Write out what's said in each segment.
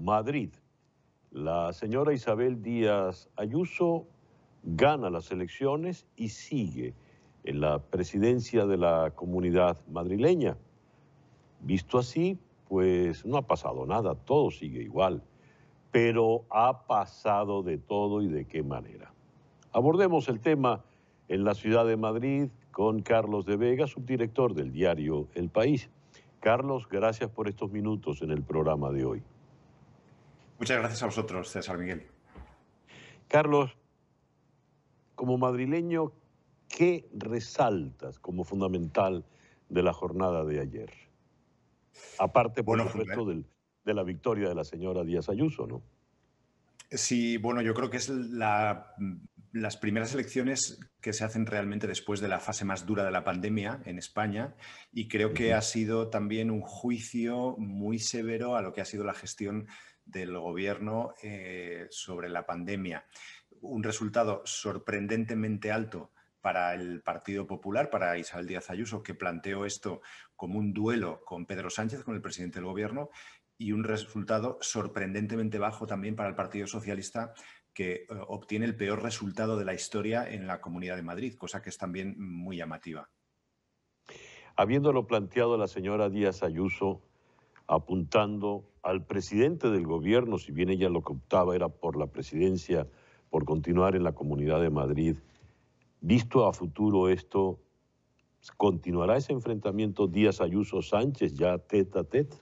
Madrid. La señora Isabel Díaz Ayuso gana las elecciones y sigue en la presidencia de la comunidad madrileña. Visto así, pues no ha pasado nada, todo sigue igual, pero ha pasado de todo y de qué manera. Abordemos el tema en la ciudad de Madrid con Carlos de Vega, subdirector del diario El País. Carlos, gracias por estos minutos en el programa de hoy. Muchas gracias a vosotros, César Miguel. Carlos, como madrileño, ¿qué resaltas como fundamental de la jornada de ayer? Aparte, por bueno, supuesto, de la victoria de la señora Díaz Ayuso, ¿no? Sí, bueno, yo creo que es las primeras elecciones que se hacen realmente después de la fase más dura de la pandemia en España y creo que ha sido también un juicio muy severo a lo que ha sido la gestión del gobierno eh, sobre la pandemia. Un resultado sorprendentemente alto para el Partido Popular, para Isabel Díaz Ayuso, que planteó esto como un duelo con Pedro Sánchez, con el presidente del gobierno, y un resultado sorprendentemente bajo también para el Partido Socialista, que eh, obtiene el peor resultado de la historia en la Comunidad de Madrid, cosa que es también muy llamativa. Habiéndolo planteado la señora Díaz Ayuso, apuntando al presidente del gobierno, si bien ella lo que optaba era por la presidencia, por continuar en la Comunidad de Madrid. Visto a futuro esto, ¿continuará ese enfrentamiento Díaz Ayuso-Sánchez ya tete a tete?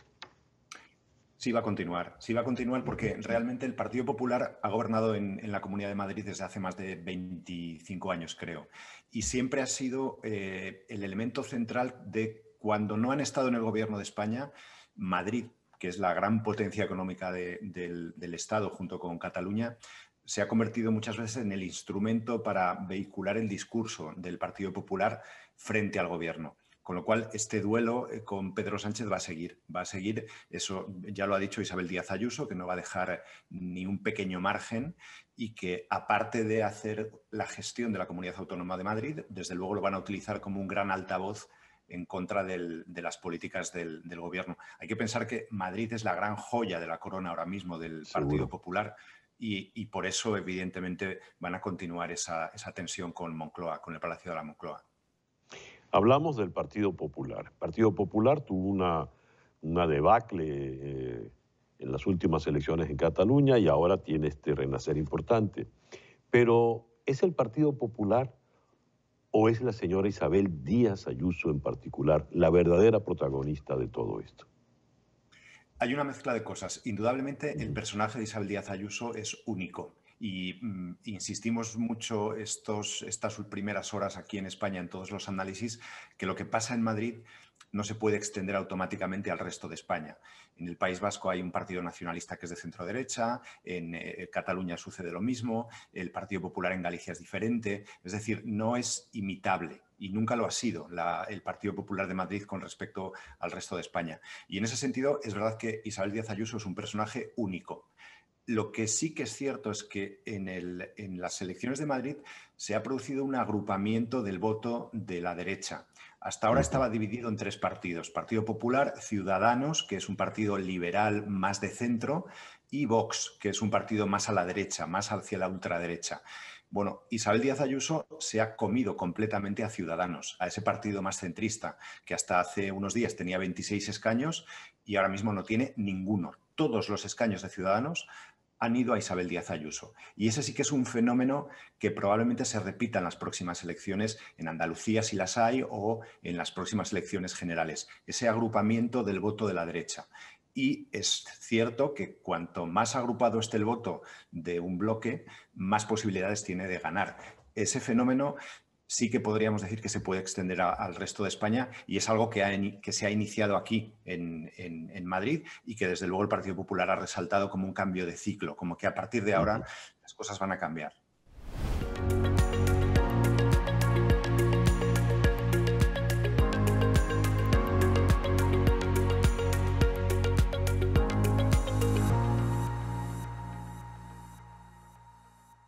Sí va a continuar, sí va a continuar porque realmente el Partido Popular ha gobernado en, la Comunidad de Madrid desde hace más de 25 años, creo, y siempre ha sido eh, el elemento central de cuando no han estado en el gobierno de España, Madrid, que es la gran potencia económica del, Estado junto con Cataluña, se ha convertido muchas veces en el instrumento para vehicular el discurso del Partido Popular frente al gobierno. Con lo cual, este duelo eh, con Pedro Sánchez va a seguir, va a seguir, eso ya lo ha dicho Isabel Díaz Ayuso, que no va a dejar ni un pequeño margen y que aparte de hacer la gestión de la Comunidad Autónoma de Madrid, desde luego lo van a utilizar como un gran altavoz en contra de las políticas del, gobierno. Hay que pensar que Madrid es la gran joya de la corona ahora mismo del Partido Popular y, por eso, evidentemente, van a continuar esa, tensión con Moncloa, con el Palacio de la Moncloa. Hablamos del Partido Popular. El Partido Popular tuvo una, una debacle eh, en las últimas elecciones en Cataluña y ahora tiene este renacer importante. Pero ¿es el Partido Popular ¿O es la señora Isabel Díaz Ayuso en particular la verdadera protagonista de todo esto? Hay una mezcla de cosas. Indudablemente el personaje de Isabel Díaz Ayuso es único y mm, insistimos mucho estos, estas primeras horas aquí en España en todos los análisis que lo que pasa en Madrid no se puede extender automáticamente al resto de España. En el País Vasco hay un partido nacionalista que es de centro derecha, en eh, Cataluña sucede lo mismo, el Partido Popular en Galicia es diferente, es decir, no es imitable y nunca lo ha sido el Partido Popular de Madrid con respecto al resto de España. Y en ese sentido es verdad que Isabel Díaz Ayuso es un personaje único. Lo que sí que es cierto es que en, las elecciones de Madrid se ha producido un agrupamiento del voto de la derecha. Hasta ahora estaba dividido en tres partidos, Partido Popular, Ciudadanos, que es un partido liberal más de centro, y Vox, que es un partido más a la derecha, más hacia la ultraderecha. Bueno, Isabel Díaz Ayuso se ha comido completamente a Ciudadanos, a ese partido más centrista, que hasta hace unos días tenía 26 escaños y ahora mismo no tiene ninguno. Todos los escaños de Ciudadanos han ido a Isabel Díaz Ayuso. Y ese sí que es un fenómeno que probablemente se repita en las próximas elecciones en Andalucía, si las hay, o en las próximas elecciones generales. Ese agrupamiento del voto de la derecha. Y es cierto que cuanto más agrupado esté el voto de un bloque, más posibilidades tiene de ganar. Ese fenómeno sí que podríamos decir que se puede extender al resto de España y es algo que, que se ha iniciado aquí en, Madrid y que desde luego el Partido Popular ha resaltado como un cambio de ciclo, como que a partir de ahora las cosas van a cambiar.